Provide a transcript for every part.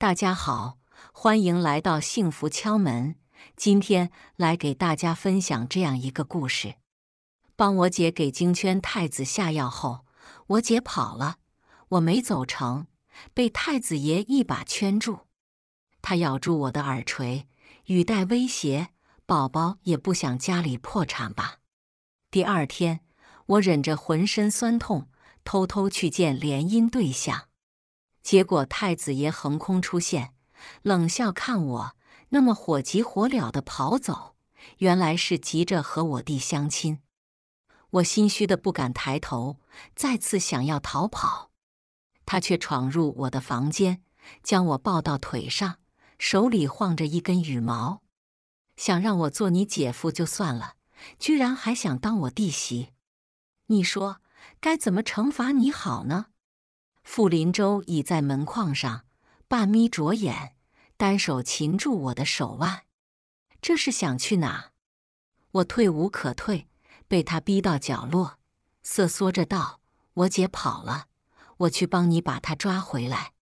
大家好，欢迎来到幸福敲门。今天来给大家分享这样一个故事：，帮我姐给京圈太子下药后，我姐跑了，我没走成，被太子爷一把圈住。他咬住我的耳垂，语带威胁：“宝宝也不想家里破产吧？”第二天，我忍着浑身酸痛，偷偷去见联姻对象。结果太子爷横空出现，冷笑看我，那么火急火燎的跑走，原来是急着和我弟相亲。我心虚的不敢抬头，再次想要逃跑，他却闯入我的房间，将我抱到腿上，手里晃着一根羽毛，想让我做你姐夫就算了，居然还想当我弟媳，你说该怎么惩罚你好呢？傅林周倚在门框上，半眯着眼，单手擒住我的手腕。这是想去哪？我退无可退，被他逼到角落，瑟缩着道：“我姐跑了，我去帮你把她抓回来。”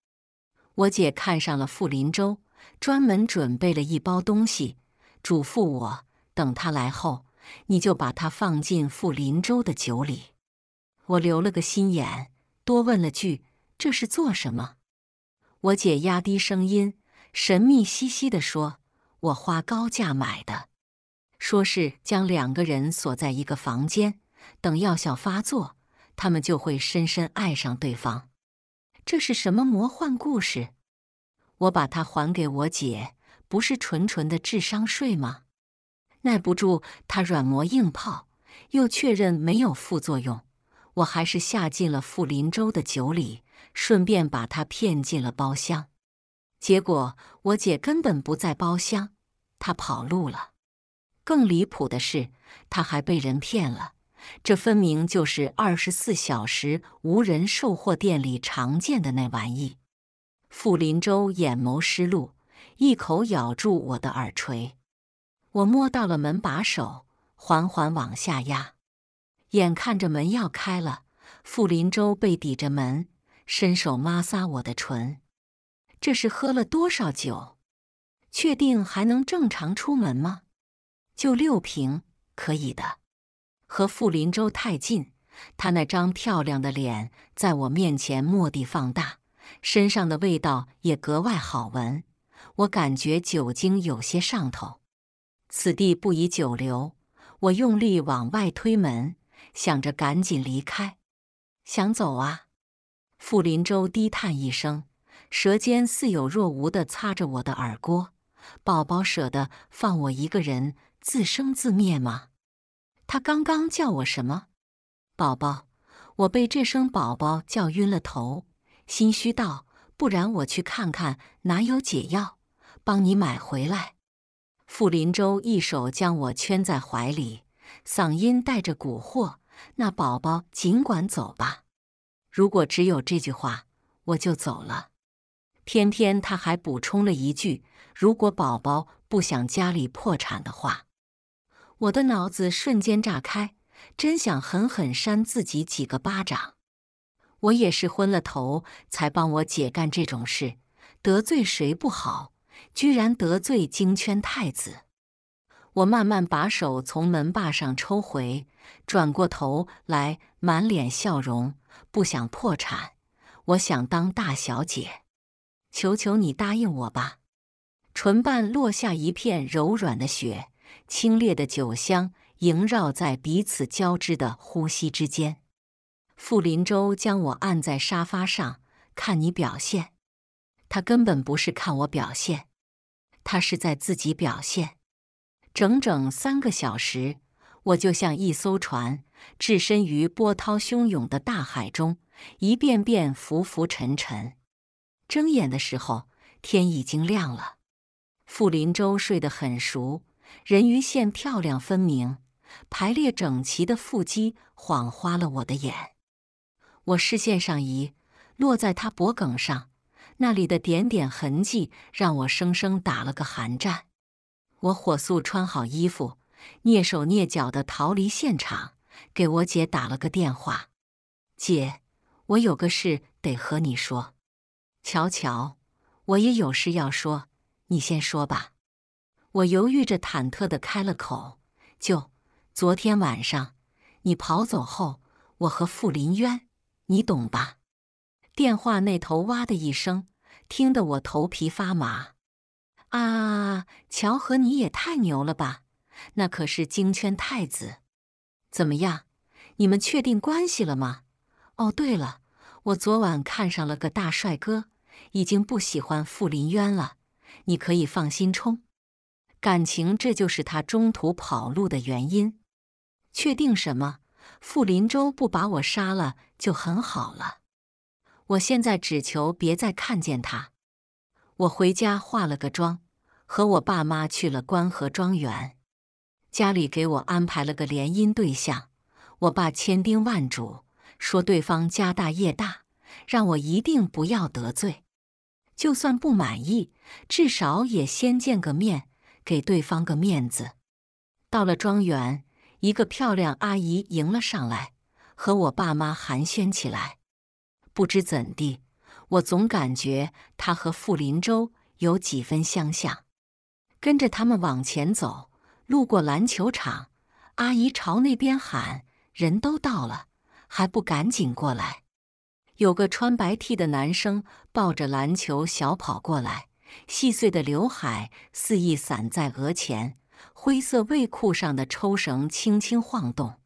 我姐看上了傅林周，专门准备了一包东西，嘱咐我等他来后，你就把它放进傅林周的酒里。我留了个心眼，多问了句。这是做什么？我姐压低声音，神秘兮兮的说：“我花高价买的，说是将两个人锁在一个房间，等药效发作，他们就会深深爱上对方。这是什么魔幻故事？”我把它还给我姐，不是纯纯的智商税吗？耐不住她软磨硬泡，又确认没有副作用，我还是下进了傅林州的酒里。顺便把他骗进了包厢，结果我姐根本不在包厢，他跑路了。更离谱的是，他还被人骗了，这分明就是二十四小时无人售货店里常见的那玩意。傅林州眼眸湿路，一口咬住我的耳垂，我摸到了门把手，缓缓往下压，眼看着门要开了，傅林州被抵着门。伸手抹擦我的唇，这是喝了多少酒？确定还能正常出门吗？就六瓶，可以的。和傅林州太近，他那张漂亮的脸在我面前蓦地放大，身上的味道也格外好闻。我感觉酒精有些上头，此地不宜久留。我用力往外推门，想着赶紧离开。想走啊？傅林州低叹一声，舌尖似有若无的擦着我的耳郭。“宝宝舍得放我一个人自生自灭吗？”他刚刚叫我什么？“宝宝。”我被这声“宝宝”叫晕了头，心虚道：“不然我去看看哪有解药，帮你买回来。”傅林州一手将我圈在怀里，嗓音带着蛊惑：“那宝宝尽管走吧。”如果只有这句话，我就走了。天天，他还补充了一句：“如果宝宝不想家里破产的话。”我的脑子瞬间炸开，真想狠狠扇自己几个巴掌。我也是昏了头才帮我姐干这种事，得罪谁不好，居然得罪京圈太子！我慢慢把手从门把上抽回，转过头来，满脸笑容。不想破产，我想当大小姐，求求你答应我吧。唇瓣落下一片柔软的雪，清冽的酒香萦绕在彼此交织的呼吸之间。傅林州将我按在沙发上，看你表现。他根本不是看我表现，他是在自己表现。整整三个小时，我就像一艘船。置身于波涛汹涌的大海中，一遍遍浮浮沉沉。睁眼的时候，天已经亮了。傅林州睡得很熟，人鱼线漂亮分明，排列整齐的腹肌晃花了我的眼。我视线上移，落在他脖颈上，那里的点点痕迹让我生生打了个寒战。我火速穿好衣服，蹑手蹑脚地逃离现场。给我姐打了个电话，姐，我有个事得和你说。乔乔，我也有事要说，你先说吧。我犹豫着，忐忑的开了口：“就昨天晚上你跑走后，我和傅林渊，你懂吧？”电话那头“哇”的一声，听得我头皮发麻。啊，乔和你也太牛了吧！那可是京圈太子。怎么样？你们确定关系了吗？哦，对了，我昨晚看上了个大帅哥，已经不喜欢傅林渊了。你可以放心冲。感情这就是他中途跑路的原因。确定什么？傅林州不把我杀了就很好了。我现在只求别再看见他。我回家化了个妆，和我爸妈去了关河庄园。家里给我安排了个联姻对象，我爸千叮万嘱说对方家大业大，让我一定不要得罪。就算不满意，至少也先见个面，给对方个面子。到了庄园，一个漂亮阿姨迎了上来，和我爸妈寒暄起来。不知怎地，我总感觉她和傅林州有几分相像。跟着他们往前走。路过篮球场，阿姨朝那边喊：“人都到了，还不赶紧过来？”有个穿白 T 的男生抱着篮球小跑过来，细碎的刘海肆意散在额前，灰色卫裤上的抽绳轻轻晃动。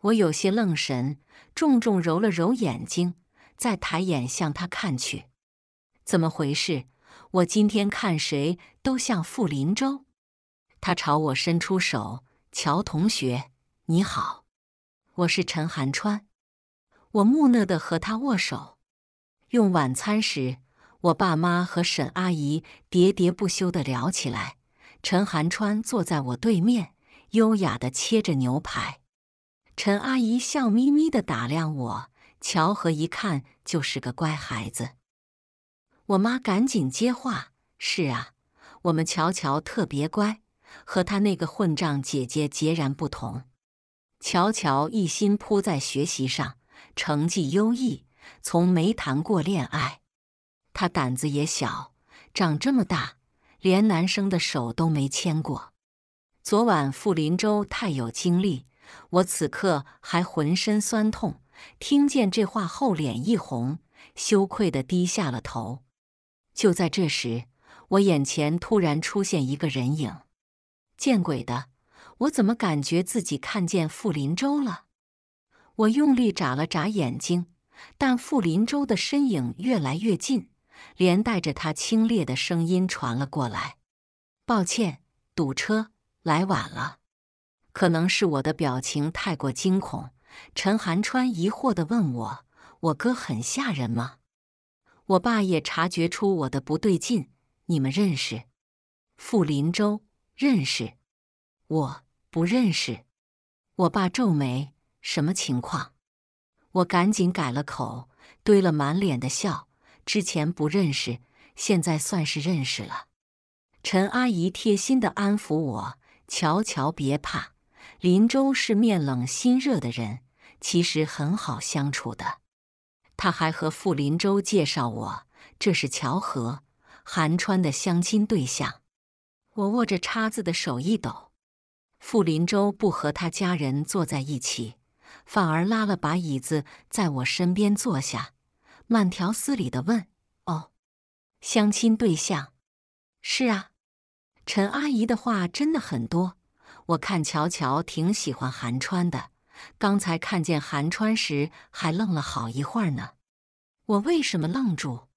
我有些愣神，重重揉了揉眼睛，再抬眼向他看去，怎么回事？我今天看谁都像傅林舟。他朝我伸出手：“乔同学，你好，我是陈寒川。”我木讷的和他握手。用晚餐时，我爸妈和沈阿姨喋喋不休的聊起来，陈寒川坐在我对面，优雅的切着牛排。陈阿姨笑眯眯的打量我：“乔禾，一看就是个乖孩子。”我妈赶紧接话：“是啊，我们乔乔特别乖。”和他那个混账姐姐截然不同，乔乔一心扑在学习上，成绩优异，从没谈过恋爱。他胆子也小，长这么大连男生的手都没牵过。昨晚傅林州太有精力，我此刻还浑身酸痛。听见这话后，脸一红，羞愧地低下了头。就在这时，我眼前突然出现一个人影。见鬼的！我怎么感觉自己看见傅林州了？我用力眨了眨眼睛，但傅林州的身影越来越近，连带着他清冽的声音传了过来：“抱歉，堵车，来晚了。”可能是我的表情太过惊恐，陈寒川疑惑地问我：“我哥很吓人吗？”我爸也察觉出我的不对劲：“你们认识傅林州？”认识？我不认识。我爸皱眉：“什么情况？”我赶紧改了口，堆了满脸的笑：“之前不认识，现在算是认识了。”陈阿姨贴心的安抚我：“乔乔别怕，林州是面冷心热的人，其实很好相处的。”他还和傅林州介绍我：“这是乔和，韩川的相亲对象。”我握着叉子的手一抖，傅林舟不和他家人坐在一起，反而拉了把椅子在我身边坐下，慢条斯理地问：“哦，相亲对象？是啊，陈阿姨的话真的很多。我看乔乔挺喜欢韩川的，刚才看见韩川时还愣了好一会儿呢。我为什么愣住？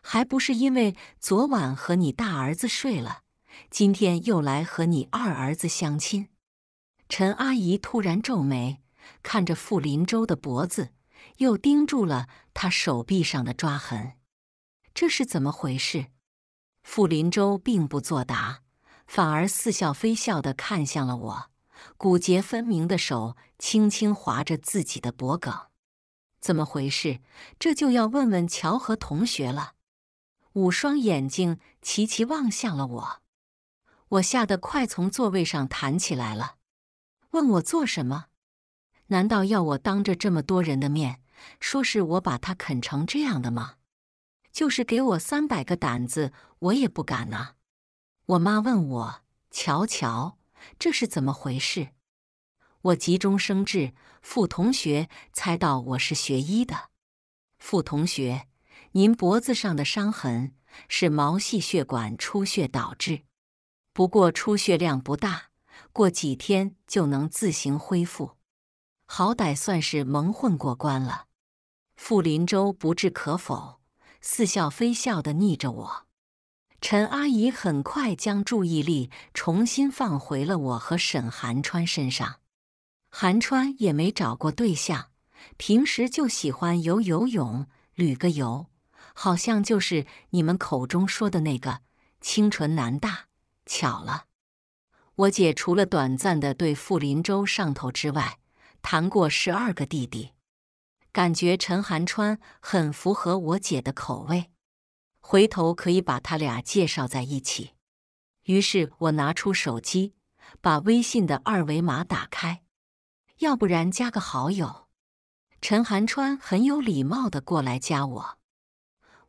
还不是因为昨晚和你大儿子睡了。”今天又来和你二儿子相亲，陈阿姨突然皱眉，看着傅林州的脖子，又盯住了他手臂上的抓痕，这是怎么回事？傅林州并不作答，反而似笑非笑地看向了我，骨节分明的手轻轻划着自己的脖梗，怎么回事？这就要问问乔和同学了。五双眼睛齐齐望向了我。我吓得快从座位上弹起来了，问我做什么？难道要我当着这么多人的面说是我把他啃成这样的吗？就是给我三百个胆子，我也不敢啊！我妈问我：“乔乔，这是怎么回事？”我急中生智，傅同学猜到我是学医的。傅同学，您脖子上的伤痕是毛细血管出血导致。不过出血量不大，过几天就能自行恢复，好歹算是蒙混过关了。傅林州不置可否，似笑非笑的睨着我。陈阿姨很快将注意力重新放回了我和沈寒川身上。寒川也没找过对象，平时就喜欢游游泳、旅个游，好像就是你们口中说的那个清纯男大。巧了，我姐除了短暂的对傅林州上头之外，谈过十二个弟弟，感觉陈寒川很符合我姐的口味，回头可以把他俩介绍在一起。于是我拿出手机，把微信的二维码打开，要不然加个好友。陈寒川很有礼貌的过来加我。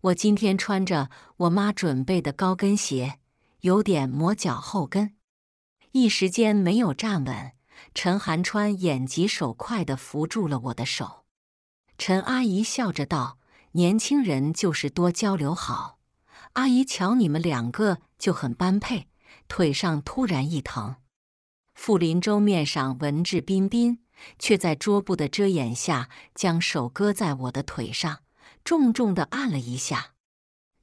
我今天穿着我妈准备的高跟鞋。有点磨脚后跟，一时间没有站稳。陈寒川眼疾手快的扶住了我的手。陈阿姨笑着道：“年轻人就是多交流好。阿姨瞧你们两个就很般配。”腿上突然一疼，傅林洲面上文质彬彬，却在桌布的遮掩下将手搁在我的腿上，重重的按了一下。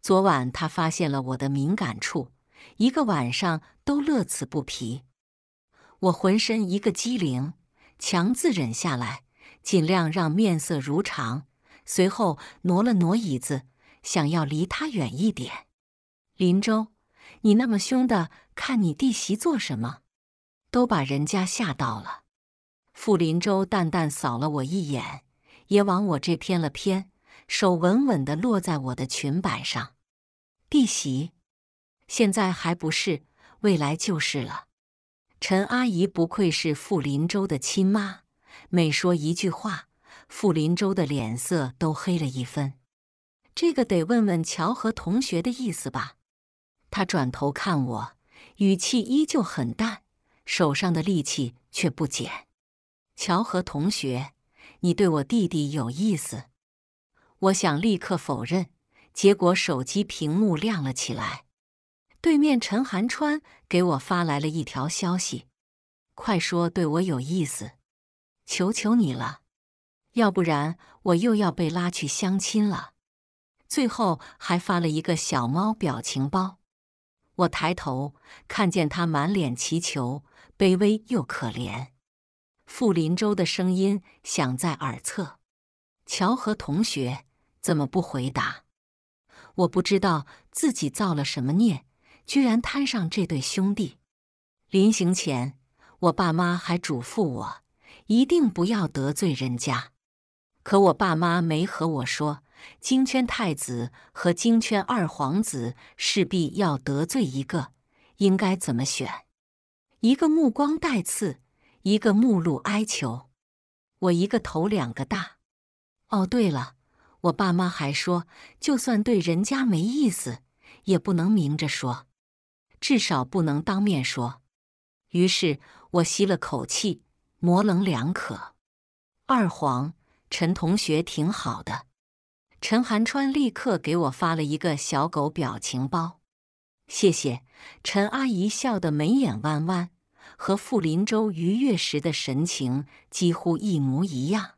昨晚他发现了我的敏感处。一个晚上都乐此不疲，我浑身一个机灵，强自忍下来，尽量让面色如常。随后挪了挪椅子，想要离他远一点。林州，你那么凶的看你弟媳做什么，都把人家吓到了。傅林州淡淡扫了我一眼，也往我这偏了偏，手稳稳地落在我的裙摆上。弟媳。现在还不是，未来就是了。陈阿姨不愧是傅林州的亲妈，每说一句话，傅林州的脸色都黑了一分。这个得问问乔和同学的意思吧。他转头看我，语气依旧很淡，手上的力气却不减。乔和同学，你对我弟弟有意思？我想立刻否认，结果手机屏幕亮了起来。对面陈寒川给我发来了一条消息：“快说对我有意思，求求你了，要不然我又要被拉去相亲了。”最后还发了一个小猫表情包。我抬头看见他满脸祈求，卑微又可怜。傅林州的声音响在耳侧：“乔和同学怎么不回答？”我不知道自己造了什么孽。居然摊上这对兄弟！临行前，我爸妈还嘱咐我，一定不要得罪人家。可我爸妈没和我说，京圈太子和京圈二皇子势必要得罪一个，应该怎么选？一个目光带刺，一个目露哀求，我一个头两个大。哦，对了，我爸妈还说，就算对人家没意思，也不能明着说。至少不能当面说。于是我吸了口气，模棱两可。二黄陈同学挺好的。陈寒川立刻给我发了一个小狗表情包。谢谢陈阿姨，笑得眉眼弯弯，和傅林州愉悦时的神情几乎一模一样。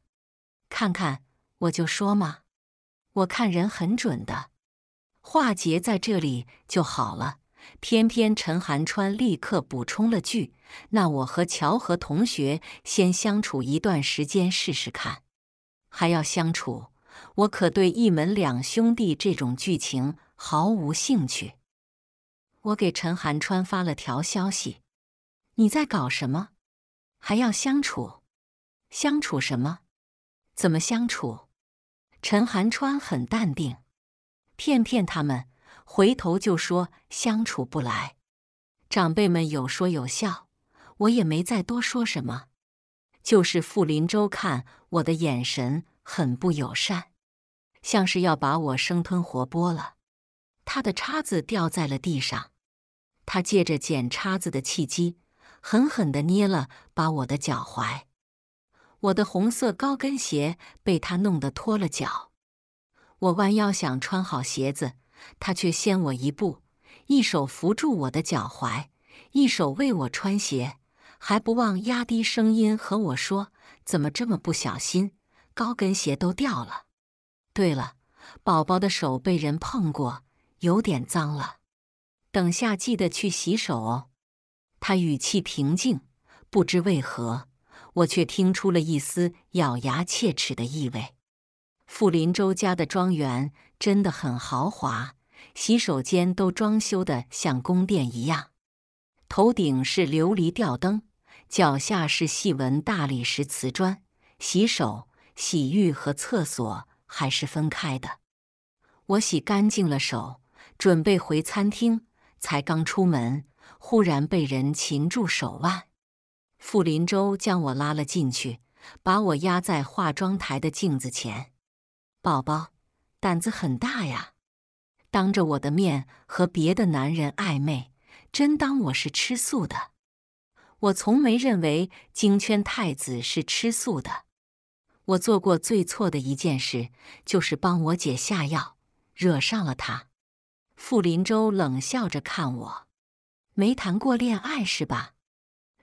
看看，我就说嘛，我看人很准的。化杰在这里就好了。偏偏陈寒川立刻补充了句：“那我和乔和同学先相处一段时间试试看，还要相处？我可对一门两兄弟这种剧情毫无兴趣。”我给陈寒川发了条消息：“你在搞什么？还要相处？相处什么？怎么相处？”陈寒川很淡定：“骗骗他们。”回头就说相处不来，长辈们有说有笑，我也没再多说什么。就是傅林舟看我的眼神很不友善，像是要把我生吞活剥了。他的叉子掉在了地上，他借着捡叉子的契机，狠狠的捏了把我的脚踝。我的红色高跟鞋被他弄得脱了脚，我弯腰想穿好鞋子。他却先我一步，一手扶住我的脚踝，一手为我穿鞋，还不忘压低声音和我说：“怎么这么不小心，高跟鞋都掉了。对了，宝宝的手被人碰过，有点脏了，等下记得去洗手哦。”他语气平静，不知为何，我却听出了一丝咬牙切齿的意味。傅林周家的庄园。真的很豪华，洗手间都装修的像宫殿一样，头顶是琉璃吊灯，脚下是细纹大理石瓷砖。洗手、洗浴和厕所还是分开的。我洗干净了手，准备回餐厅，才刚出门，忽然被人擒住手腕。傅林洲将我拉了进去，把我压在化妆台的镜子前，宝宝。胆子很大呀！当着我的面和别的男人暧昧，真当我是吃素的？我从没认为京圈太子是吃素的。我做过最错的一件事，就是帮我姐下药，惹上了他。傅林舟冷笑着看我：“没谈过恋爱是吧？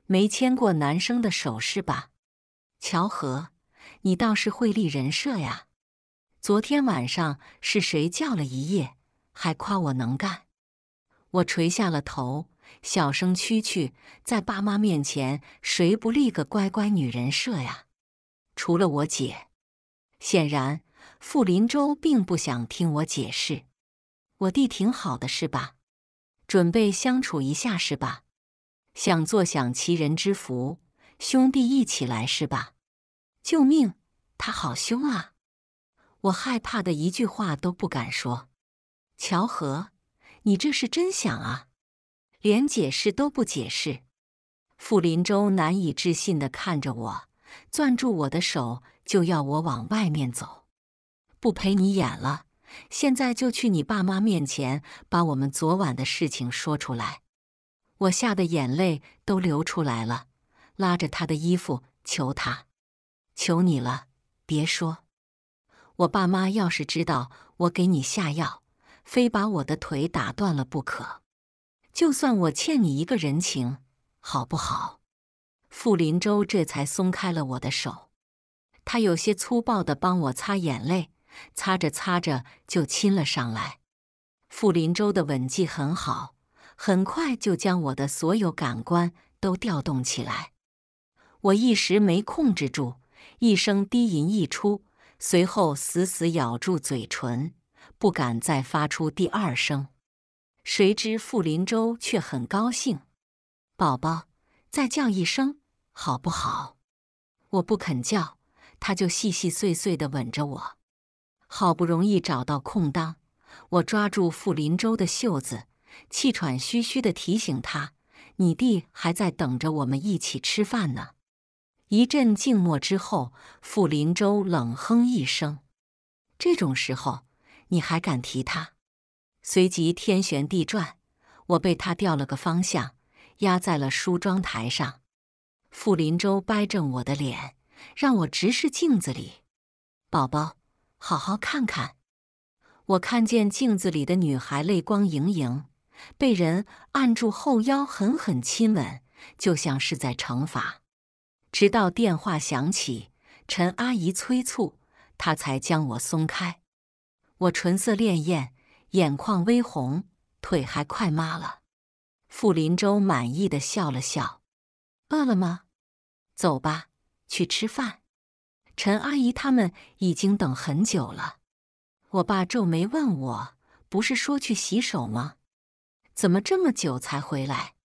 没牵过男生的手是吧？乔禾，你倒是会立人设呀！”昨天晚上是谁叫了一夜，还夸我能干？我垂下了头，小声蛐蛐。在爸妈面前，谁不立个乖乖女人设呀？除了我姐。显然，傅林州并不想听我解释。我弟挺好的是吧？准备相处一下是吧？想坐享其人之福，兄弟一起来是吧？救命！他好凶啊！我害怕的一句话都不敢说。乔和，你这是真想啊，连解释都不解释。傅林舟难以置信的看着我，攥住我的手就要我往外面走。不陪你演了，现在就去你爸妈面前把我们昨晚的事情说出来。我吓得眼泪都流出来了，拉着他的衣服求他：“求你了，别说。”我爸妈要是知道我给你下药，非把我的腿打断了不可。就算我欠你一个人情，好不好？傅林舟这才松开了我的手，他有些粗暴地帮我擦眼泪，擦着擦着就亲了上来。傅林舟的吻技很好，很快就将我的所有感官都调动起来。我一时没控制住，一声低吟一出。随后，死死咬住嘴唇，不敢再发出第二声。谁知傅林周却很高兴：“宝宝，再叫一声好不好？”我不肯叫，他就细细碎碎地吻着我。好不容易找到空当，我抓住傅林周的袖子，气喘吁吁地提醒他：“你弟还在等着我们一起吃饭呢。”一阵静默之后，傅林州冷哼一声：“这种时候你还敢提他？”随即天旋地转，我被他调了个方向，压在了梳妆台上。傅林州掰正我的脸，让我直视镜子里：“宝宝，好好看看。”我看见镜子里的女孩泪光盈盈，被人按住后腰狠狠亲吻，就像是在惩罚。直到电话响起，陈阿姨催促，她才将我松开。我唇色潋艳，眼眶微红，腿还快麻了。傅林舟满意的笑了笑：“饿了吗？走吧，去吃饭。”陈阿姨他们已经等很久了。我爸皱眉问我：“不是说去洗手吗？怎么这么久才回来？”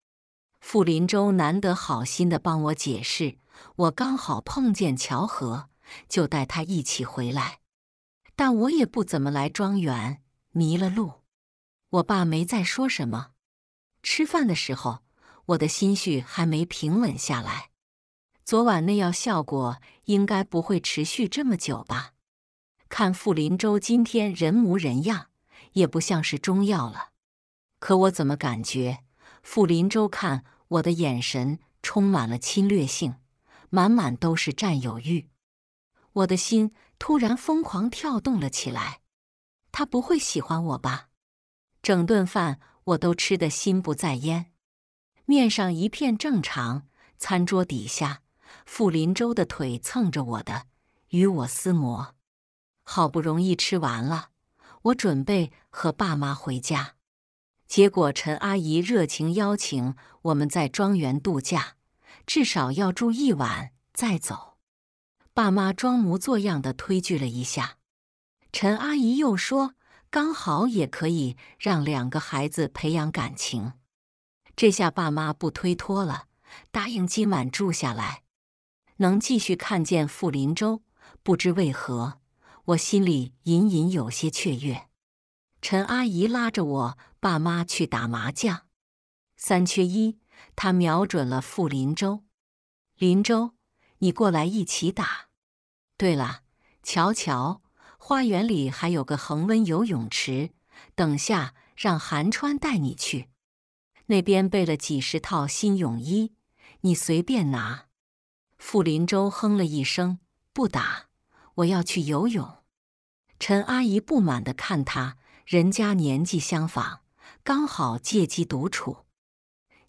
傅林舟难得好心的帮我解释。我刚好碰见乔和，就带他一起回来。但我也不怎么来庄园，迷了路。我爸没再说什么。吃饭的时候，我的心绪还没平稳下来。昨晚那药效果应该不会持续这么久吧？看傅林州今天人模人样，也不像是中药了。可我怎么感觉傅林州看我的眼神充满了侵略性？满满都是占有欲，我的心突然疯狂跳动了起来。他不会喜欢我吧？整顿饭我都吃得心不在焉，面上一片正常。餐桌底下，傅林舟的腿蹭着我的，与我厮磨。好不容易吃完了，我准备和爸妈回家，结果陈阿姨热情邀请我们在庄园度假。至少要住一晚再走。爸妈装模作样的推拒了一下，陈阿姨又说：“刚好也可以让两个孩子培养感情。”这下爸妈不推脱了，答应今晚住下来，能继续看见傅林州。不知为何，我心里隐隐有些雀跃。陈阿姨拉着我爸妈去打麻将，三缺一。他瞄准了傅林州，林州，你过来一起打。对了，瞧瞧，花园里还有个恒温游泳池，等下让寒川带你去。那边备了几十套新泳衣，你随便拿。傅林州哼了一声，不打，我要去游泳。陈阿姨不满地看他，人家年纪相仿，刚好借机独处。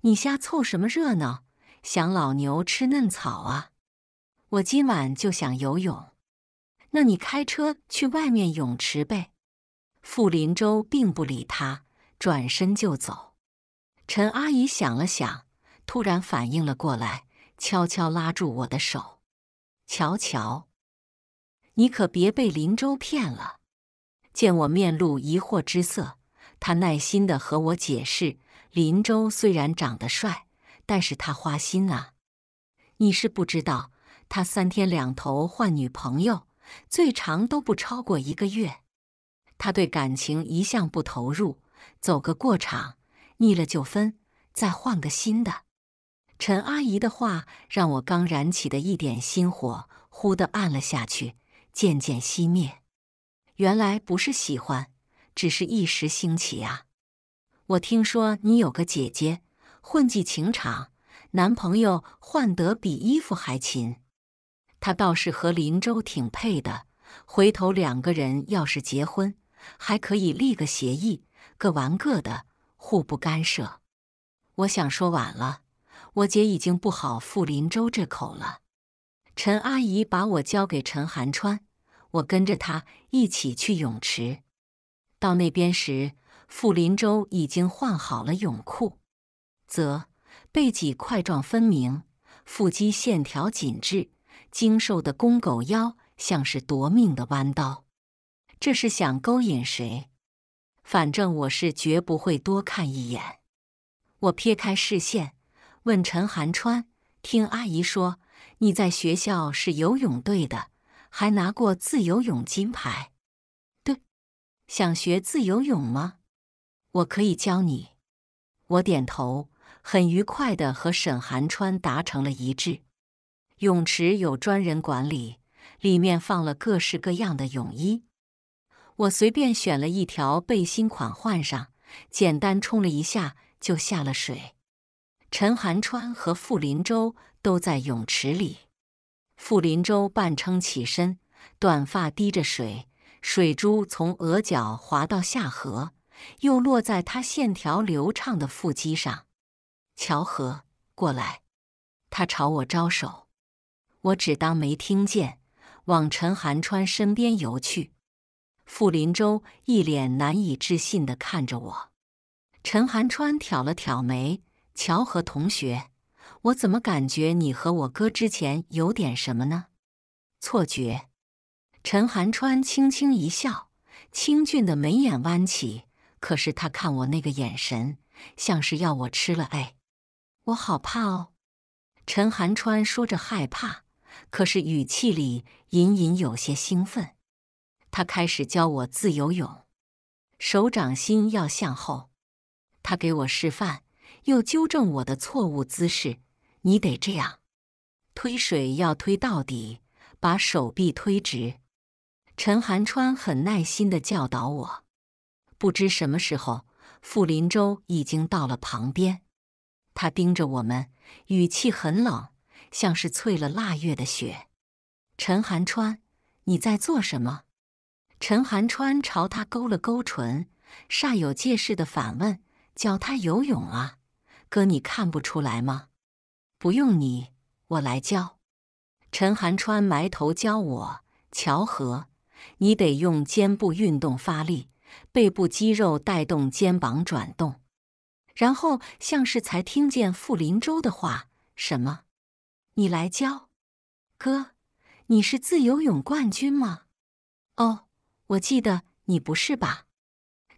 你瞎凑什么热闹？想老牛吃嫩草啊！我今晚就想游泳，那你开车去外面泳池呗。傅林州并不理他，转身就走。陈阿姨想了想，突然反应了过来，悄悄拉住我的手：“乔乔，你可别被林州骗了。”见我面露疑惑之色，他耐心的和我解释。林州虽然长得帅，但是他花心啊！你是不知道，他三天两头换女朋友，最长都不超过一个月。他对感情一向不投入，走个过场，腻了就分，再换个新的。陈阿姨的话让我刚燃起的一点心火忽地暗了下去，渐渐熄灭。原来不是喜欢，只是一时兴起啊。我听说你有个姐姐，混迹情场，男朋友换得比衣服还勤。她倒是和林州挺配的，回头两个人要是结婚，还可以立个协议，各玩各的，互不干涉。我想说晚了，我姐已经不好赴林州这口了。陈阿姨把我交给陈寒川，我跟着他一起去泳池。到那边时。傅林州已经换好了泳裤，则背脊块状分明，腹肌线条紧致，精瘦的公狗腰像是夺命的弯刀。这是想勾引谁？反正我是绝不会多看一眼。我撇开视线，问陈寒川：“听阿姨说你在学校是游泳队的，还拿过自由泳金牌。对，想学自由泳吗？”我可以教你。我点头，很愉快的和沈寒川达成了一致。泳池有专人管理，里面放了各式各样的泳衣。我随便选了一条背心款换上，简单冲了一下就下了水。陈寒川和傅林洲都在泳池里。傅林洲半撑起身，短发滴着水，水珠从额角滑到下颌。又落在他线条流畅的腹肌上。乔和，过来！他朝我招手，我只当没听见，往陈寒川身边游去。傅林洲一脸难以置信地看着我。陈寒川挑了挑眉：“乔和同学，我怎么感觉你和我哥之前有点什么呢？”错觉。陈寒川轻轻一笑，清俊的眉眼弯起。可是他看我那个眼神，像是要我吃了哎，我好怕哦。陈寒川说着害怕，可是语气里隐隐有些兴奋。他开始教我自由泳，手掌心要向后。他给我示范，又纠正我的错误姿势。你得这样，推水要推到底，把手臂推直。陈寒川很耐心地教导我。不知什么时候，傅林州已经到了旁边。他盯着我们，语气很冷，像是淬了腊月的雪。陈寒川，你在做什么？陈寒川朝他勾了勾唇，煞有介事的反问：“教他游泳啊，哥，你看不出来吗？不用你，我来教。”陈寒川埋头教我：“乔禾，你得用肩部运动发力。”背部肌肉带动肩膀转动，然后像是才听见傅林舟的话：“什么？你来教哥？你是自由泳冠军吗？哦，我记得你不是吧？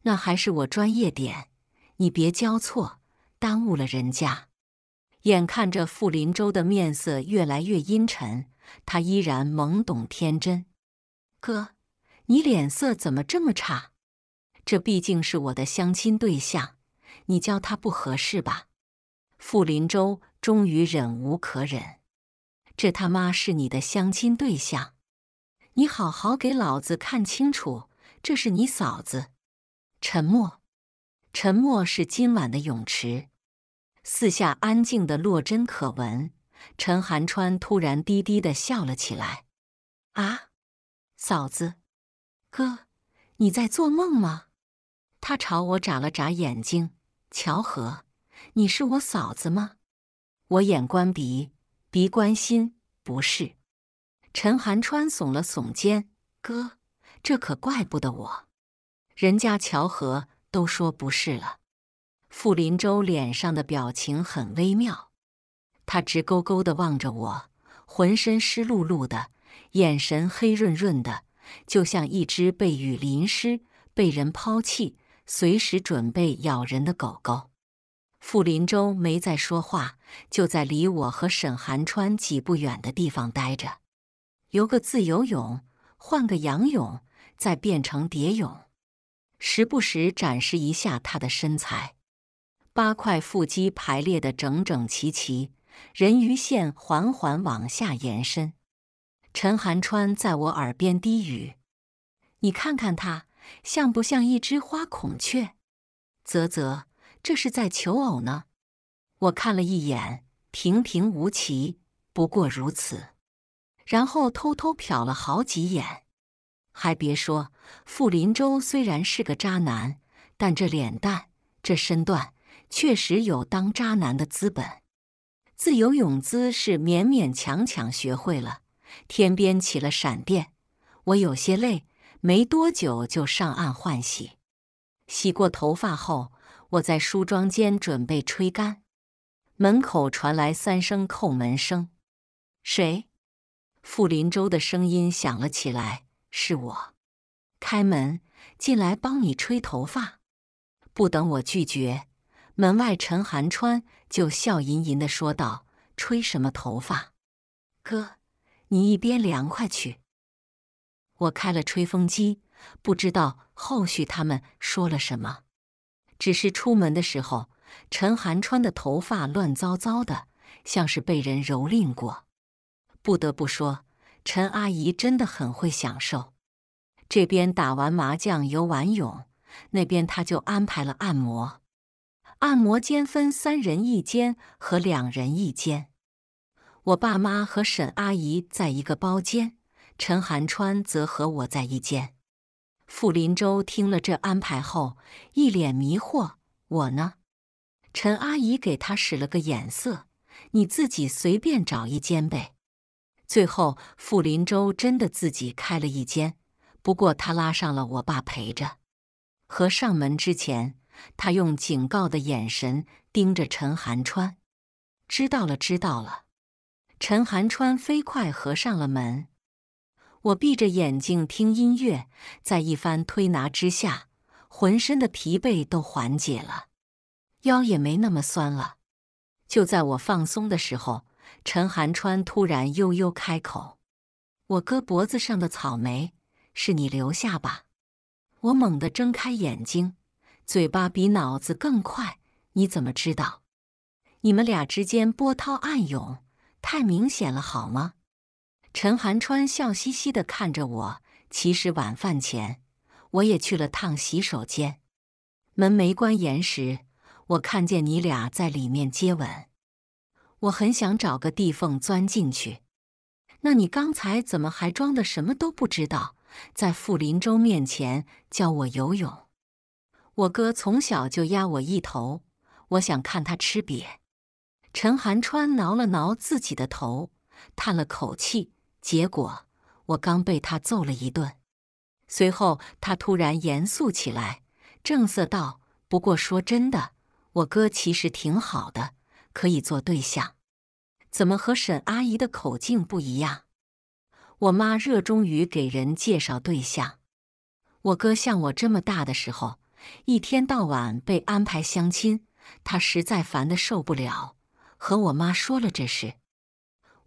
那还是我专业点，你别教错，耽误了人家。”眼看着傅林舟的面色越来越阴沉，他依然懵懂天真：“哥，你脸色怎么这么差？”这毕竟是我的相亲对象，你叫他不合适吧？傅林舟终于忍无可忍，这他妈是你的相亲对象，你好好给老子看清楚，这是你嫂子。沉默，沉默是今晚的泳池，四下安静的落针可闻。陈寒川突然低低的笑了起来：“啊，嫂子，哥，你在做梦吗？”他朝我眨了眨眼睛，乔河，你是我嫂子吗？我眼观鼻，鼻观心，不是。陈寒川耸了耸肩，哥，这可怪不得我，人家乔河都说不是了。傅林州脸上的表情很微妙，他直勾勾的望着我，浑身湿漉漉的，眼神黑润润的，就像一只被雨淋湿、被人抛弃。随时准备咬人的狗狗，傅林周没再说话，就在离我和沈寒川几步远的地方待着，游个自由泳，换个仰泳，再变成蝶泳，时不时展示一下他的身材，八块腹肌排列的整整齐齐，人鱼线缓缓往下延伸。陈寒川在我耳边低语：“你看看他。”像不像一只花孔雀？啧啧，这是在求偶呢。我看了一眼，平平无奇，不过如此。然后偷偷瞟了好几眼。还别说，傅林州虽然是个渣男，但这脸蛋、这身段，确实有当渣男的资本。自由泳姿是勉勉强强学会了。天边起了闪电，我有些累。没多久就上岸换洗，洗过头发后，我在梳妆间准备吹干。门口传来三声叩门声，谁？傅林州的声音响了起来：“是我，开门进来，帮你吹头发。”不等我拒绝，门外陈寒川就笑吟吟的说道：“吹什么头发？哥，你一边凉快去。”我开了吹风机，不知道后续他们说了什么。只是出门的时候，陈寒川的头发乱糟糟的，像是被人蹂躏过。不得不说，陈阿姨真的很会享受。这边打完麻将游完泳，那边他就安排了按摩。按摩间分三人一间和两人一间。我爸妈和沈阿姨在一个包间。陈寒川则和我在一间。傅林周听了这安排后，一脸迷惑。我呢？陈阿姨给他使了个眼色，你自己随便找一间呗。最后，傅林周真的自己开了一间，不过他拉上了我爸陪着。合上门之前，他用警告的眼神盯着陈寒川。知道了，知道了。陈寒川飞快合上了门。我闭着眼睛听音乐，在一番推拿之下，浑身的疲惫都缓解了，腰也没那么酸了。就在我放松的时候，陈寒川突然悠悠开口：“我哥脖子上的草莓是你留下吧？”我猛地睁开眼睛，嘴巴比脑子更快：“你怎么知道？你们俩之间波涛暗涌，太明显了，好吗？”陈寒川笑嘻嘻地看着我。其实晚饭前，我也去了趟洗手间，门没关严时，我看见你俩在里面接吻。我很想找个地缝钻进去。那你刚才怎么还装的什么都不知道，在傅林州面前教我游泳？我哥从小就压我一头，我想看他吃瘪。陈寒川挠了挠自己的头，叹了口气。结果我刚被他揍了一顿，随后他突然严肃起来，正色道：“不过说真的，我哥其实挺好的，可以做对象。怎么和沈阿姨的口径不一样？我妈热衷于给人介绍对象，我哥像我这么大的时候，一天到晚被安排相亲，他实在烦的受不了，和我妈说了这事。”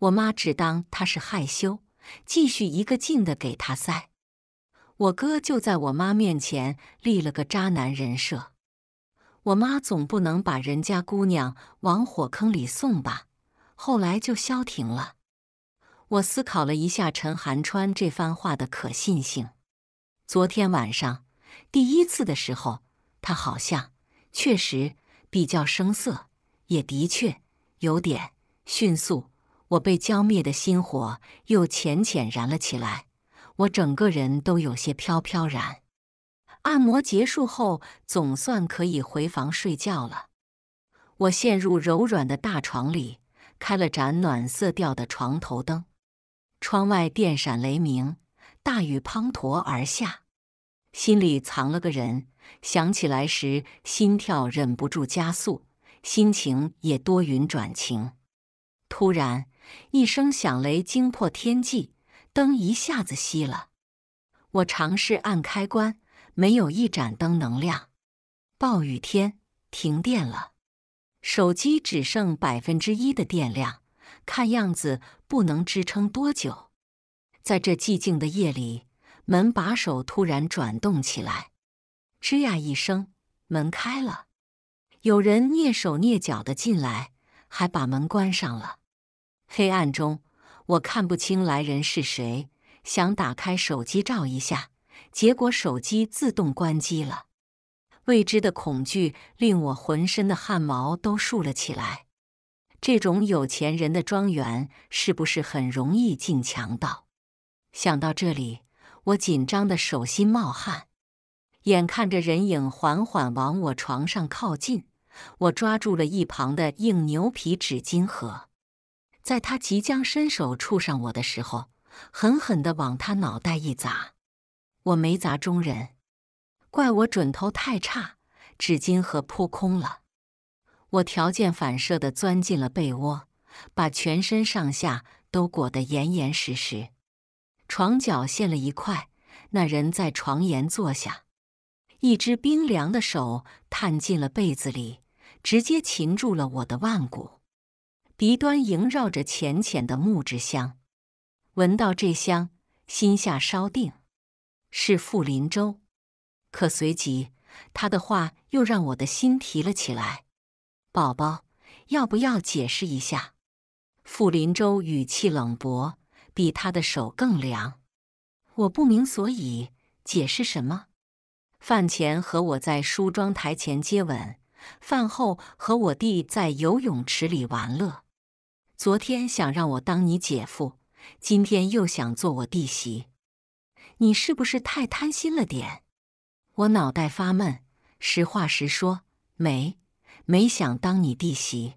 我妈只当他是害羞，继续一个劲的给他塞。我哥就在我妈面前立了个渣男人设。我妈总不能把人家姑娘往火坑里送吧？后来就消停了。我思考了一下陈寒川这番话的可信性。昨天晚上第一次的时候，他好像确实比较生涩，也的确有点迅速。我被浇灭的心火又浅浅燃了起来，我整个人都有些飘飘然。按摩结束后，总算可以回房睡觉了。我陷入柔软的大床里，开了盏暖色调的床头灯。窗外电闪雷鸣，大雨滂沱而下。心里藏了个人，想起来时心跳忍不住加速，心情也多云转晴。突然。一声响雷惊破天际，灯一下子熄了。我尝试按开关，没有一盏灯能亮。暴雨天停电了，手机只剩百分之一的电量，看样子不能支撑多久。在这寂静的夜里，门把手突然转动起来，吱呀一声，门开了。有人蹑手蹑脚的进来，还把门关上了。黑暗中，我看不清来人是谁，想打开手机照一下，结果手机自动关机了。未知的恐惧令我浑身的汗毛都竖了起来。这种有钱人的庄园是不是很容易进强盗？想到这里，我紧张的手心冒汗。眼看着人影缓缓往我床上靠近，我抓住了一旁的硬牛皮纸巾盒。在他即将伸手触上我的时候，狠狠地往他脑袋一砸。我没砸中人，怪我准头太差，纸巾盒扑空了。我条件反射地钻进了被窝，把全身上下都裹得严严实实。床脚陷了一块，那人在床沿坐下，一只冰凉的手探进了被子里，直接擒住了我的腕骨。鼻端萦绕着浅浅的木质香，闻到这香，心下稍定。是傅林州，可随即他的话又让我的心提了起来。宝宝，要不要解释一下？傅林州语气冷薄，比他的手更凉。我不明所以，解释什么？饭前和我在梳妆台前接吻，饭后和我弟在游泳池里玩乐。昨天想让我当你姐夫，今天又想做我弟媳，你是不是太贪心了点？我脑袋发闷，实话实说，没没想当你弟媳。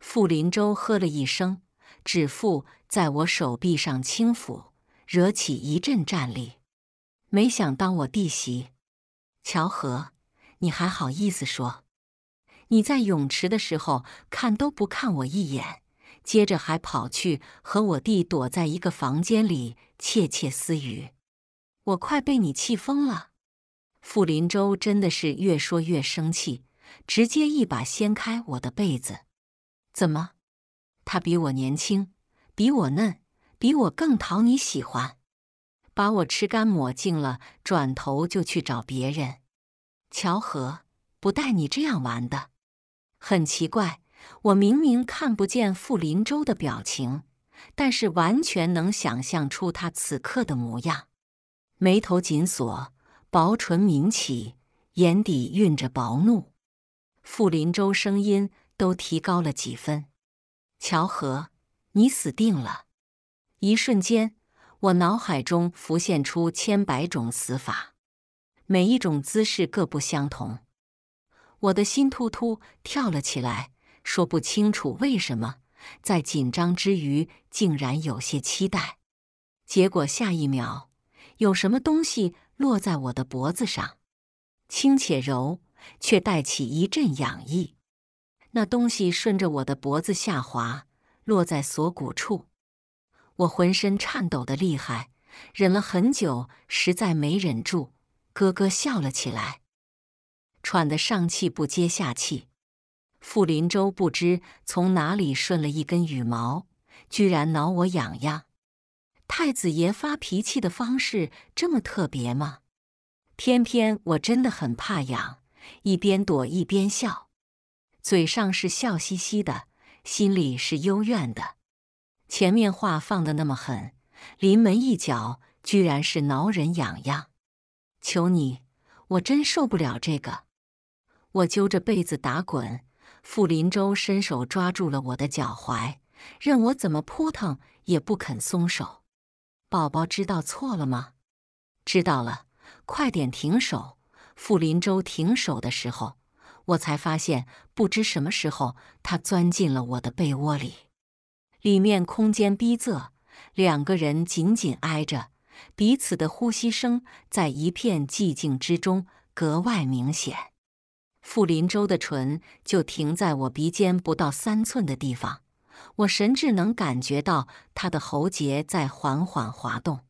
傅林舟呵了一声，指腹在我手臂上轻抚，惹起一阵战栗。没想当我弟媳，乔禾，你还好意思说？你在泳池的时候看都不看我一眼。接着还跑去和我弟躲在一个房间里窃窃私语，我快被你气疯了！傅林舟真的是越说越生气，直接一把掀开我的被子。怎么？他比我年轻，比我嫩，比我更讨你喜欢，把我吃干抹净了，转头就去找别人？乔河，不带你这样玩的！很奇怪。我明明看不见傅林洲的表情，但是完全能想象出他此刻的模样：眉头紧锁，薄唇抿起，眼底蕴着薄怒。傅林州声音都提高了几分：“乔禾，你死定了！”一瞬间，我脑海中浮现出千百种死法，每一种姿势各不相同。我的心突突跳了起来。说不清楚为什么，在紧张之余，竟然有些期待。结果下一秒，有什么东西落在我的脖子上，轻且柔，却带起一阵痒意。那东西顺着我的脖子下滑，落在锁骨处，我浑身颤抖的厉害，忍了很久，实在没忍住，咯咯笑了起来，喘得上气不接下气。傅林州不知从哪里顺了一根羽毛，居然挠我痒痒。太子爷发脾气的方式这么特别吗？偏偏我真的很怕痒，一边躲一边笑，嘴上是笑嘻嘻的，心里是幽怨的。前面话放的那么狠，临门一脚居然是挠人痒痒，求你，我真受不了这个！我揪着被子打滚。傅林州伸手抓住了我的脚踝，任我怎么扑腾也不肯松手。宝宝知道错了吗？知道了，快点停手！傅林州停手的时候，我才发现，不知什么时候他钻进了我的被窝里，里面空间逼仄，两个人紧紧挨着，彼此的呼吸声在一片寂静之中格外明显。傅林州的唇就停在我鼻尖不到三寸的地方，我甚至能感觉到他的喉结在缓缓滑动。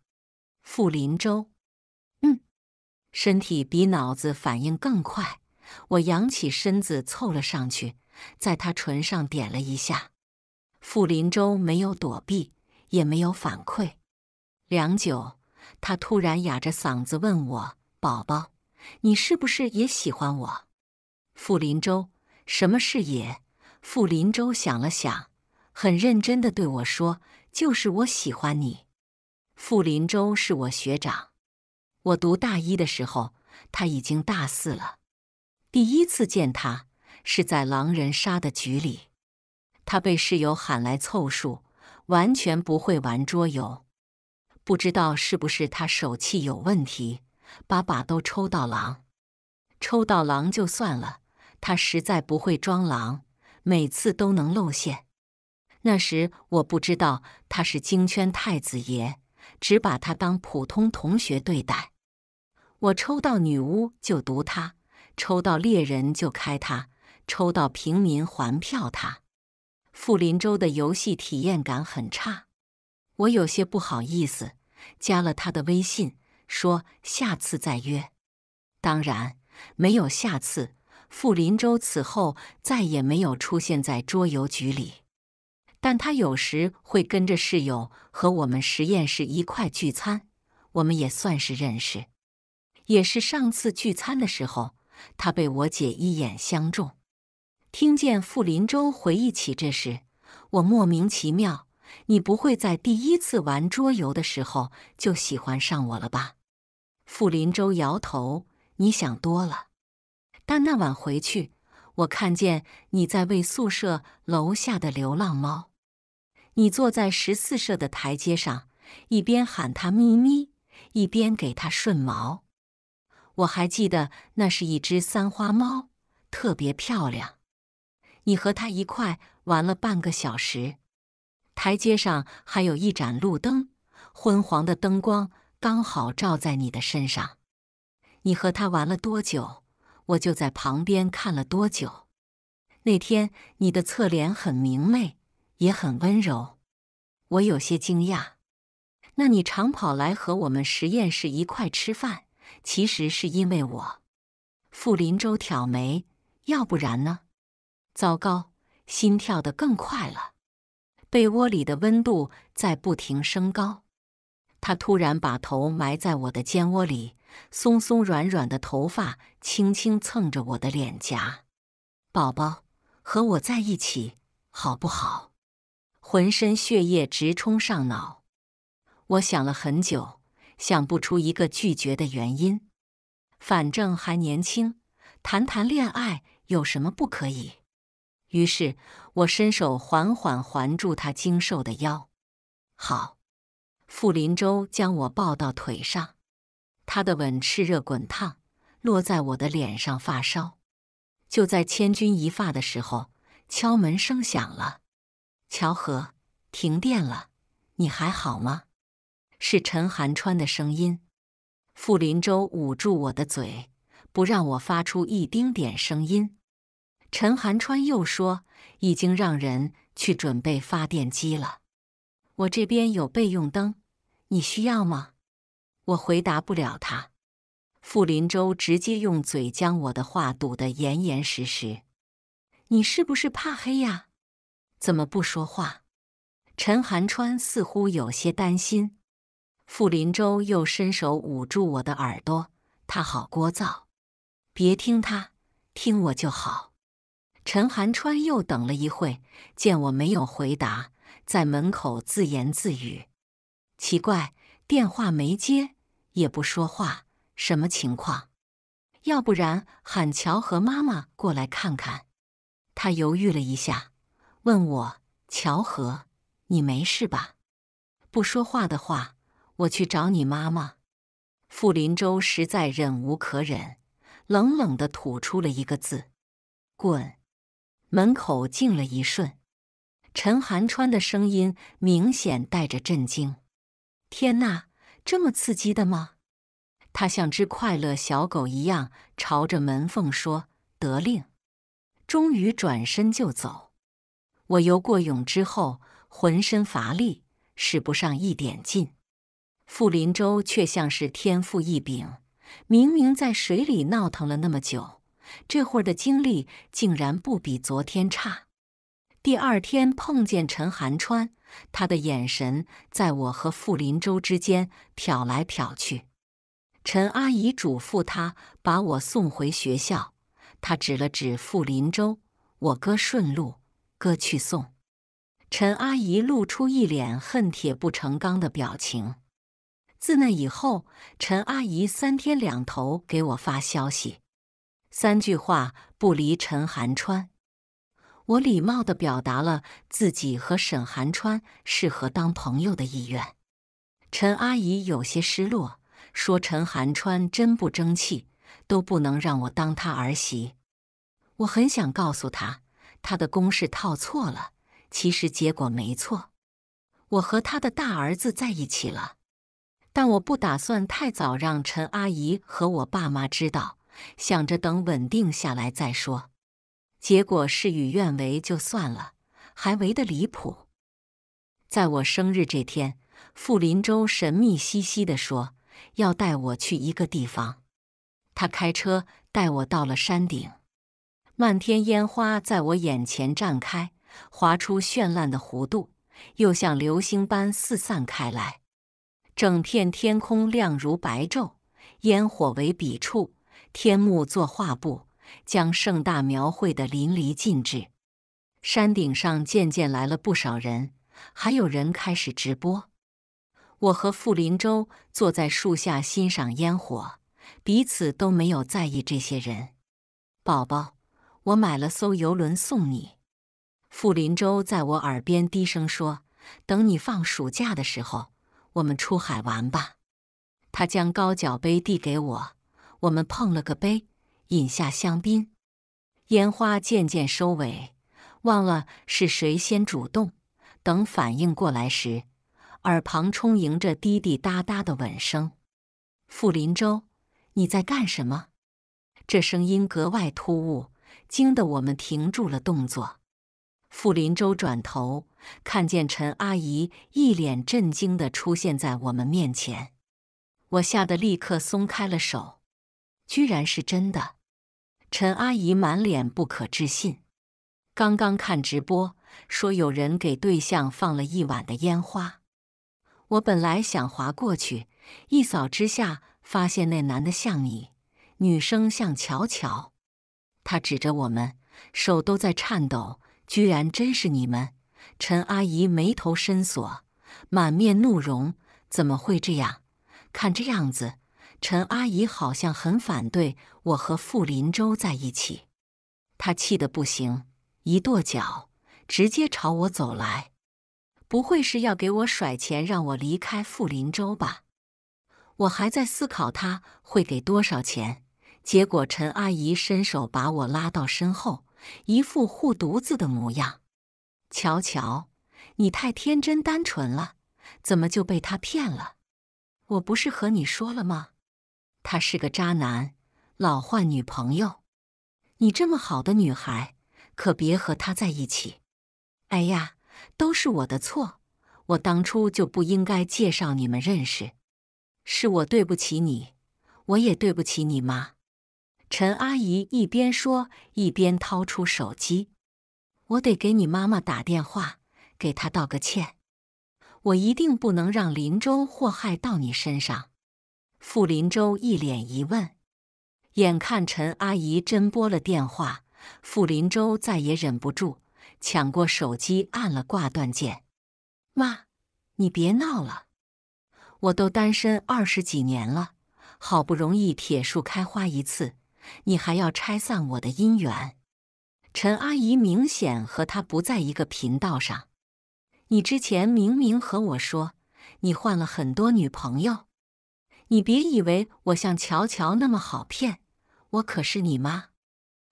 傅林州，嗯，身体比脑子反应更快。我扬起身子凑了上去，在他唇上点了一下。傅林州没有躲避，也没有反馈。良久，他突然哑着嗓子问我：“宝宝，你是不是也喜欢我？”傅林州，什么是也？傅林州想了想，很认真的对我说：“就是我喜欢你。”傅林州是我学长，我读大一的时候他已经大四了。第一次见他是在狼人杀的局里，他被室友喊来凑数，完全不会玩桌游，不知道是不是他手气有问题，把把都抽到狼。抽到狼就算了。他实在不会装狼，每次都能露馅。那时我不知道他是京圈太子爷，只把他当普通同学对待。我抽到女巫就毒他，抽到猎人就开他，抽到平民还票他。傅林州的游戏体验感很差，我有些不好意思，加了他的微信，说下次再约。当然没有下次。傅林州此后再也没有出现在桌游局里，但他有时会跟着室友和我们实验室一块聚餐，我们也算是认识。也是上次聚餐的时候，他被我姐一眼相中。听见傅林州回忆起这事，我莫名其妙：“你不会在第一次玩桌游的时候就喜欢上我了吧？”傅林州摇头：“你想多了。”但那晚回去，我看见你在为宿舍楼下的流浪猫。你坐在十四舍的台阶上，一边喊它咪咪，一边给它顺毛。我还记得那是一只三花猫，特别漂亮。你和它一块玩了半个小时。台阶上还有一盏路灯，昏黄的灯光刚好照在你的身上。你和它玩了多久？我就在旁边看了多久？那天你的侧脸很明媚，也很温柔，我有些惊讶。那你常跑来和我们实验室一块吃饭，其实是因为我。傅林洲挑眉，要不然呢？糟糕，心跳的更快了，被窝里的温度在不停升高。他突然把头埋在我的肩窝里。松松软软的头发轻轻蹭着我的脸颊，宝宝，和我在一起好不好？浑身血液直冲上脑，我想了很久，想不出一个拒绝的原因。反正还年轻，谈谈恋爱有什么不可以？于是我伸手缓缓环住他精瘦的腰。好，傅林舟将我抱到腿上。他的吻炽热滚烫，落在我的脸上发烧。就在千钧一发的时候，敲门声响了。乔禾，停电了，你还好吗？是陈寒川的声音。傅林州捂住我的嘴，不让我发出一丁点声音。陈寒川又说：“已经让人去准备发电机了。我这边有备用灯，你需要吗？”我回答不了他，傅林洲直接用嘴将我的话堵得严严实实。你是不是怕黑呀？怎么不说话？陈寒川似乎有些担心。傅林洲又伸手捂住我的耳朵，他好聒噪，别听他，听我就好。陈寒川又等了一会，见我没有回答，在门口自言自语：“奇怪。”电话没接，也不说话，什么情况？要不然喊乔和妈妈过来看看。他犹豫了一下，问我：“乔和，你没事吧？”不说话的话，我去找你妈妈。傅林洲实在忍无可忍，冷冷的吐出了一个字：“滚！”门口静了一瞬，陈寒川的声音明显带着震惊。天哪，这么刺激的吗？他像只快乐小狗一样朝着门缝说：“得令。”终于转身就走。我游过泳之后浑身乏力，使不上一点劲。傅林州却像是天赋异禀，明明在水里闹腾了那么久，这会儿的精力竟然不比昨天差。第二天碰见陈寒川，他的眼神在我和傅林洲之间瞟来瞟去。陈阿姨嘱咐他把我送回学校，他指了指傅林洲，我哥顺路，哥去送。”陈阿姨露出一脸恨铁不成钢的表情。自那以后，陈阿姨三天两头给我发消息，三句话不离陈寒川。我礼貌地表达了自己和沈寒川适合当朋友的意愿。陈阿姨有些失落，说：“陈寒川真不争气，都不能让我当他儿媳。”我很想告诉他，他的公式套错了，其实结果没错，我和他的大儿子在一起了。但我不打算太早让陈阿姨和我爸妈知道，想着等稳定下来再说。结果事与愿违，就算了，还违得离谱。在我生日这天，傅林州神秘兮兮的说要带我去一个地方。他开车带我到了山顶，漫天烟花在我眼前绽开，划出绚烂的弧度，又像流星般四散开来。整片天空亮如白昼，烟火为笔触，天幕作画布。将盛大描绘得淋漓尽致。山顶上渐渐来了不少人，还有人开始直播。我和傅林洲坐在树下欣赏烟火，彼此都没有在意这些人。宝宝，我买了艘游轮送你。傅林洲在我耳边低声说：“等你放暑假的时候，我们出海玩吧。”他将高脚杯递给我，我们碰了个杯。饮下香槟，烟花渐渐收尾，忘了是谁先主动。等反应过来时，耳旁充盈着滴滴答答的吻声。傅林洲，你在干什么？这声音格外突兀，惊得我们停住了动作。傅林洲转头，看见陈阿姨一脸震惊的出现在我们面前，我吓得立刻松开了手，居然是真的。陈阿姨满脸不可置信，刚刚看直播说有人给对象放了一晚的烟花。我本来想划过去，一扫之下发现那男的像你，女生像巧巧。他指着我们，手都在颤抖，居然真是你们！陈阿姨眉头深锁，满面怒容，怎么会这样？看这样子。陈阿姨好像很反对我和傅林洲在一起，她气得不行，一跺脚，直接朝我走来。不会是要给我甩钱让我离开傅林洲吧？我还在思考他会给多少钱，结果陈阿姨伸手把我拉到身后，一副护犊子的模样。乔乔，你太天真单纯了，怎么就被他骗了？我不是和你说了吗？他是个渣男，老换女朋友。你这么好的女孩，可别和他在一起。哎呀，都是我的错，我当初就不应该介绍你们认识。是我对不起你，我也对不起你妈。陈阿姨一边说，一边掏出手机，我得给你妈妈打电话，给她道个歉。我一定不能让林州祸害到你身上。傅林舟一脸疑问，眼看陈阿姨真拨了电话，傅林舟再也忍不住，抢过手机按了挂断键。“妈，你别闹了，我都单身二十几年了，好不容易铁树开花一次，你还要拆散我的姻缘？”陈阿姨明显和他不在一个频道上，“你之前明明和我说，你换了很多女朋友。”你别以为我像乔乔那么好骗，我可是你妈。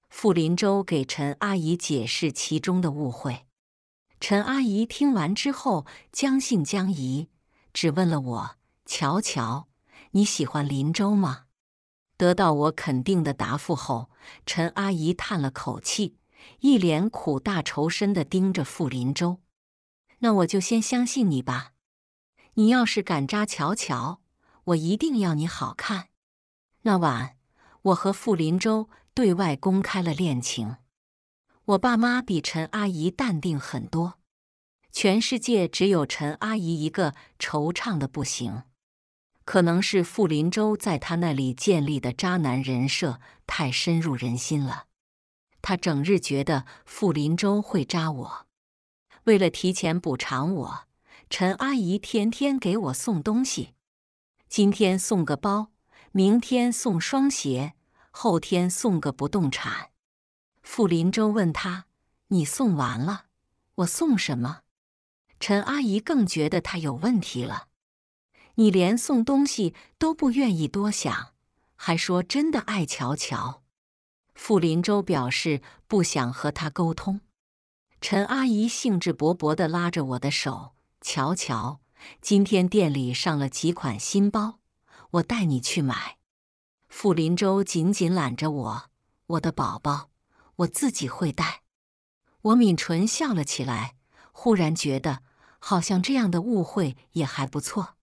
傅林州给陈阿姨解释其中的误会。陈阿姨听完之后将信将疑，只问了我：“乔乔，你喜欢林州吗？”得到我肯定的答复后，陈阿姨叹了口气，一脸苦大仇深的盯着傅林州：“那我就先相信你吧。你要是敢扎乔乔！”我一定要你好看。那晚，我和傅林洲对外公开了恋情。我爸妈比陈阿姨淡定很多，全世界只有陈阿姨一个惆怅的不行。可能是傅林洲在他那里建立的渣男人设太深入人心了，他整日觉得傅林洲会渣我。为了提前补偿我，陈阿姨天天给我送东西。今天送个包，明天送双鞋，后天送个不动产。傅林州问他：“你送完了，我送什么？”陈阿姨更觉得他有问题了。你连送东西都不愿意多想，还说真的爱乔乔。傅林州表示不想和他沟通。陈阿姨兴致勃勃地拉着我的手：“乔乔。”今天店里上了几款新包，我带你去买。傅林舟紧紧揽着我，我的宝宝，我自己会带。我抿唇笑了起来，忽然觉得好像这样的误会也还不错。